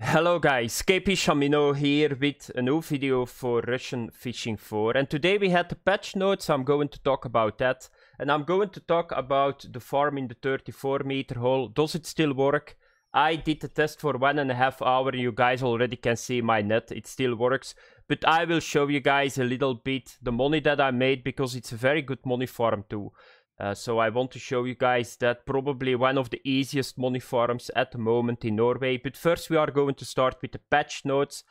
Hello guys, KP Shamino here with a new video for Russian Fishing 4 and today we had the patch notes, I'm going to talk about that and I'm going to talk about the farm in the 34 meter hole, does it still work? I did the test for one and a half hour, you guys already can see my net, it still works but I will show you guys a little bit the money that I made because it's a very good money farm too. Uh, so I want to show you guys that probably one of the easiest money farms at the moment in Norway. But first we are going to start with the patch notes.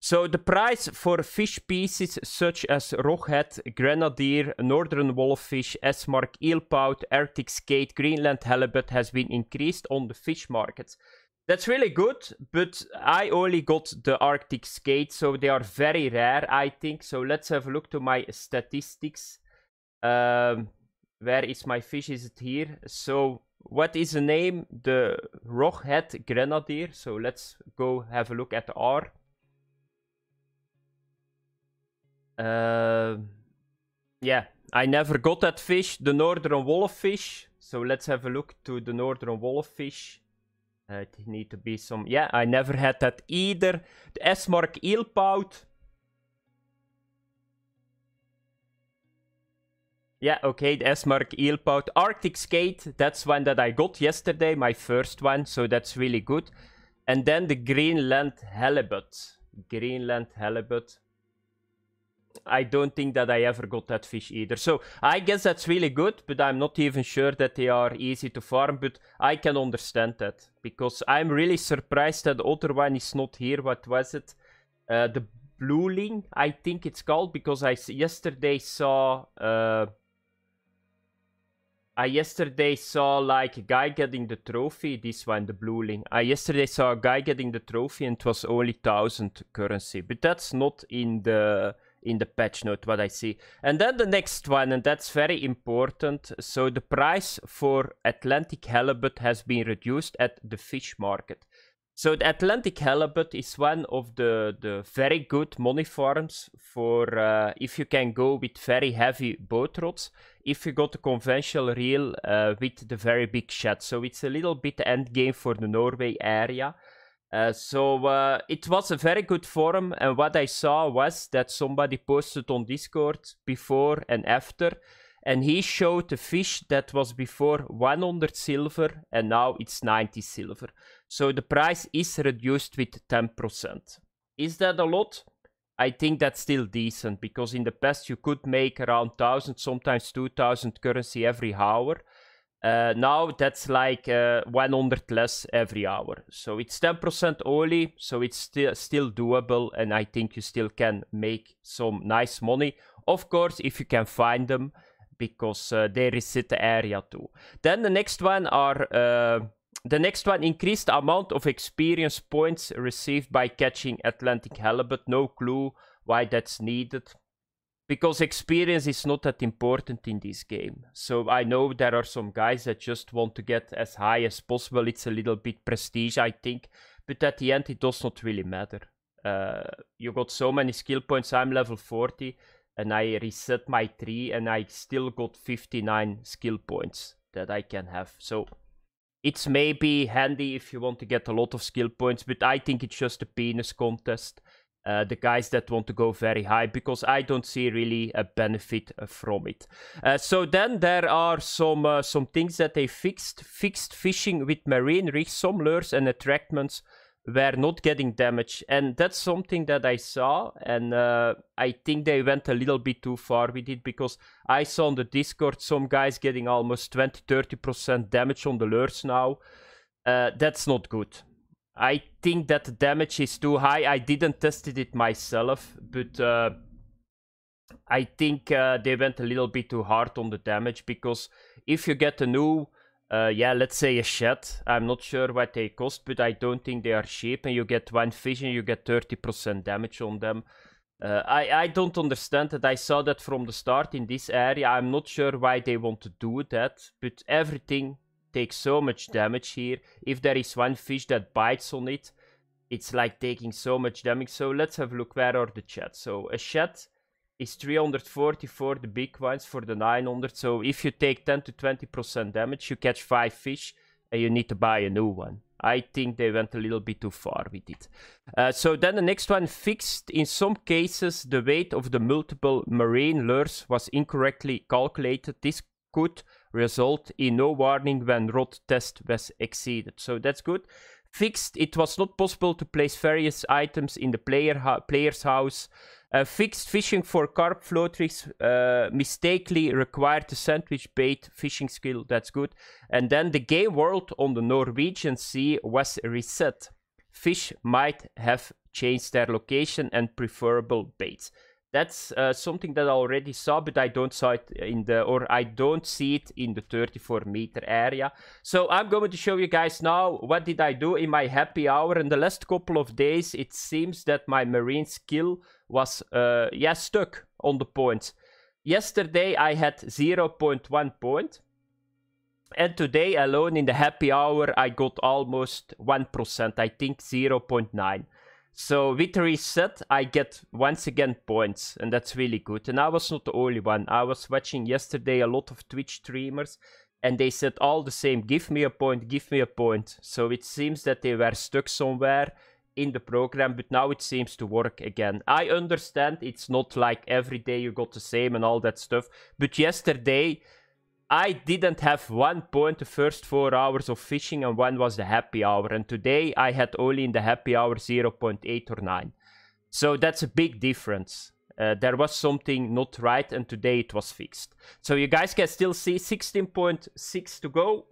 So the price for fish pieces such as rochette, grenadier, northern wallfish, esmark, eel pout, arctic skate, greenland halibut has been increased on the fish markets. That's really good, but I only got the arctic skate, so they are very rare, I think. So let's have a look to my statistics. Um, where is my fish? Is it here? So what is the name? The Rockhead Grenadier. So let's go have a look at R. Uh, yeah, I never got that fish, the northern wolffish. So let's have a look to the northern wolffish. Uh, it need to be some... Yeah, I never had that either. The S-mark eelpout. Yeah, okay, the S-Mark Eel Arctic Skate, that's one that I got yesterday, my first one, so that's really good. And then the Greenland Halibut. Greenland Halibut. I don't think that I ever got that fish either. So I guess that's really good, but I'm not even sure that they are easy to farm, but I can understand that. Because I'm really surprised that the other one is not here. What was it? Uh, the Blueling, I think it's called, because I yesterday saw... Uh, I yesterday saw like a guy getting the trophy, this one, the blue link. I yesterday saw a guy getting the trophy and it was only 1000 currency. But that's not in the in the patch note what I see. And then the next one, and that's very important. So the price for Atlantic halibut has been reduced at the fish market. So the Atlantic halibut is one of the, the very good money forms for uh, if you can go with very heavy boat rods, if you got a conventional reel uh, with the very big shed. So it's a little bit end game for the Norway area. Uh, so uh, it was a very good forum and what I saw was that somebody posted on Discord before and after and he showed the fish that was before 100 silver and now it's 90 silver. So the price is reduced with 10%. Is that a lot? I think that's still decent because in the past you could make around 1000, sometimes 2000 currency every hour. Uh, now that's like uh, 100 less every hour. So it's 10% only, so it's sti still doable, and I think you still can make some nice money. Of course, if you can find them because uh, there is sit the area too. Then the next one are uh, the next one increased amount of experience points received by catching Atlantic halibut. No clue why that's needed. Because experience is not that important in this game. So I know there are some guys that just want to get as high as possible. It's a little bit prestige, I think. But at the end, it does not really matter. Uh, you got so many skill points. I'm level 40 and I reset my tree and I still got 59 skill points that I can have. So it's maybe handy if you want to get a lot of skill points, but I think it's just a penis contest. Uh, the guys that want to go very high because I don't see really a benefit uh, from it. Uh, so then there are some uh, some things that they fixed: fixed fishing with marine rigs, some lures and attractments were not getting damage. And that's something that I saw, and uh, I think they went a little bit too far with it because I saw on the Discord some guys getting almost 20 30% damage on the lures now. Uh, that's not good. I think that the damage is too high. I didn't tested it myself, but uh, I think uh, they went a little bit too hard on the damage because if you get a new uh, yeah, let's say a shed. I'm not sure what they cost, but I don't think they are cheap. And you get one fish and you get 30% damage on them. Uh, I, I don't understand that. I saw that from the start in this area. I'm not sure why they want to do that, but everything takes so much damage here. If there is one fish that bites on it, it's like taking so much damage. So let's have a look. Where are the chats? So a shed is 344 the big ones for the 900 so if you take 10 to 20 percent damage you catch five fish and you need to buy a new one i think they went a little bit too far with it uh, so then the next one fixed in some cases the weight of the multiple marine lures was incorrectly calculated this could result in no warning when rod test was exceeded so that's good Fixed, it was not possible to place various items in the player player's house. Uh, fixed fishing for carp floatrix uh, mistakenly required the sandwich bait fishing skill. That's good. And then the game world on the Norwegian Sea was reset. Fish might have changed their location and preferable baits that's uh, something that I already saw, but I don't saw it in the, or I don't see it in the 34 meter area. So I'm going to show you guys now what did I do in my happy hour. In the last couple of days, it seems that my marine skill was, uh, yeah, stuck on the points. Yesterday, I had 0.1 And today alone in the happy hour, I got almost 1%, I think 0.9. So with the reset, I get once again points, and that's really good. And I was not the only one. I was watching yesterday a lot of Twitch streamers, and they said all the same, give me a point, give me a point. So it seems that they were stuck somewhere in the program, but now it seems to work again. I understand it's not like every day you got the same and all that stuff, but yesterday I didn't have one point the first four hours of fishing and one was the happy hour. And today I had only in the happy hour 0.8 or 9. So that's a big difference. Uh, there was something not right and today it was fixed. So you guys can still see 16.6 to go.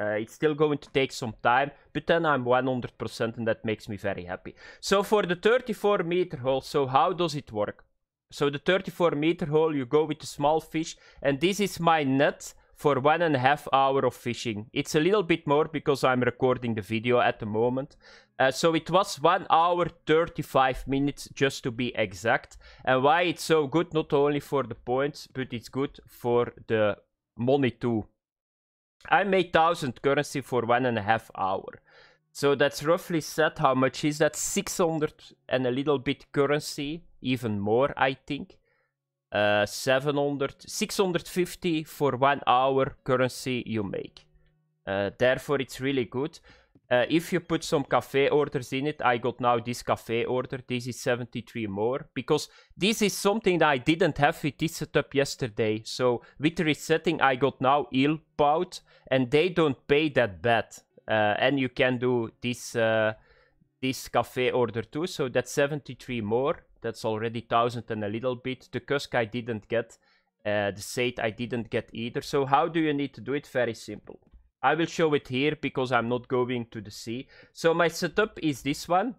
Uh, it's still going to take some time, but then I'm 100% and that makes me very happy. So for the 34 meter hole, so how does it work? So the 34 meter hole, you go with a small fish. And this is my net for one and a half hour of fishing. It's a little bit more because I'm recording the video at the moment. Uh, so it was 1 hour 35 minutes just to be exact. And why it's so good, not only for the points, but it's good for the money too. I made 1000 currency for one and a half hour. So that's roughly set. How much is that? 600 and a little bit currency, even more, I think. Uh, 700, 650 for one hour currency you make. Uh, therefore, it's really good. Uh, if you put some cafe orders in it, I got now this cafe order. This is 73 more because this is something that I didn't have with this setup yesterday. So with resetting, I got now ill pout and they don't pay that bad. Uh, and you can do this uh, this cafe order too. So that's 73 more. That's already 1000 and a little bit. The Kusk I didn't get. Uh, the Sate I didn't get either. So how do you need to do it? Very simple. I will show it here because I'm not going to the sea. So my setup is this one.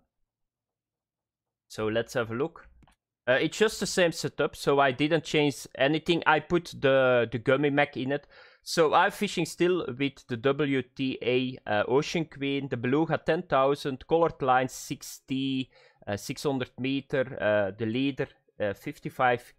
So let's have a look. Uh, it's just the same setup, so I didn't change anything. I put the, the gummy mac in it. So I'm fishing still with the WTA uh, Ocean Queen, the Beluga 10,000, colored line 60, uh, 600 meter, uh, the leader uh, 55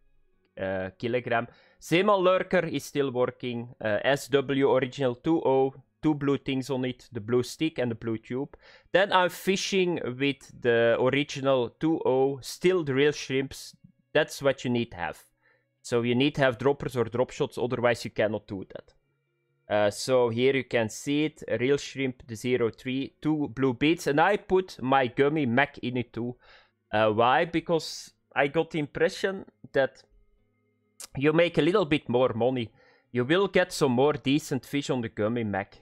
uh, kilogram. Zeeman Lurker is still working, uh, SW Original 2.0, two blue things on it, the blue stick and the blue tube. Then I'm fishing with the original 2.0, still the real shrimps. That's what you need to have. So you need to have droppers or drop shots, otherwise you cannot do that. Uh, so here you can see it, Real Shrimp 03, two blue beads. And I put my gummy Mac in it too. Uh, why? Because I got the impression that you make a little bit more money. You will get some more decent fish on the gummy Mac.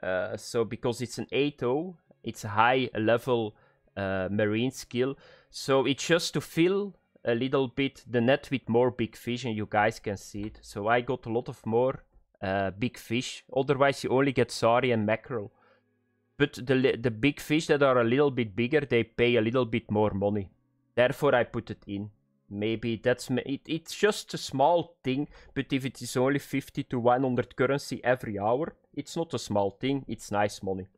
Uh, so because it's an 8-0, it's a high level uh, marine skill. So it's just to fill a little bit the net with more big fish and you guys can see it. So I got a lot of more uh, big fish. Otherwise, you only get sari and mackerel. But the, the big fish that are a little bit bigger, they pay a little bit more money. Therefore, I put it in. Maybe that's... It, it's just a small thing, but if it is only 50 to 100 currency every hour, it's not a small thing, it's nice money.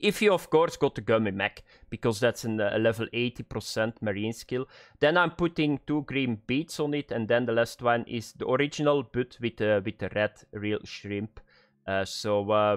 If you, of course, got the Gummy mac because that's an, a level 80% marine skill. Then I'm putting two green beads on it, and then the last one is the original, but with, uh, with the red real shrimp. Uh, so uh,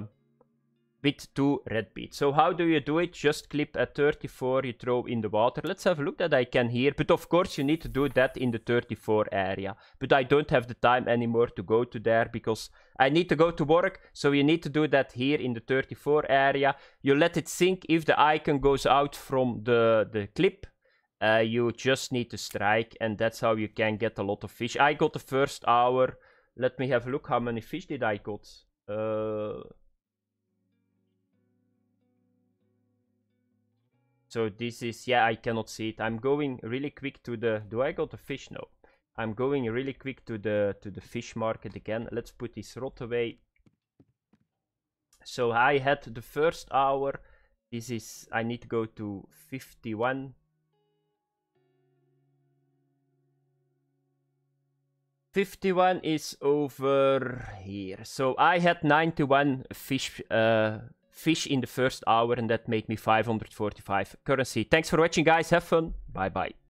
with two red beads. So how do you do it? Just clip at 34, you throw in the water. Let's have a look that I can here. But of course you need to do that in the 34 area. But I don't have the time anymore to go to there because I need to go to work. So you need to do that here in the 34 area. You let it sink if the icon goes out from the, the clip. Uh, you just need to strike and that's how you can get a lot of fish. I got the first hour. Let me have a look how many fish did I got. Uh, So this is, yeah, I cannot see it. I'm going really quick to the, do I got to fish? No. I'm going really quick to the, to the fish market again. Let's put this rot away. So I had the first hour. This is, I need to go to 51. 51 is over here. So I had 91 fish uh, fish in the first hour and that made me 545 currency. Thanks for watching guys, have fun, bye bye.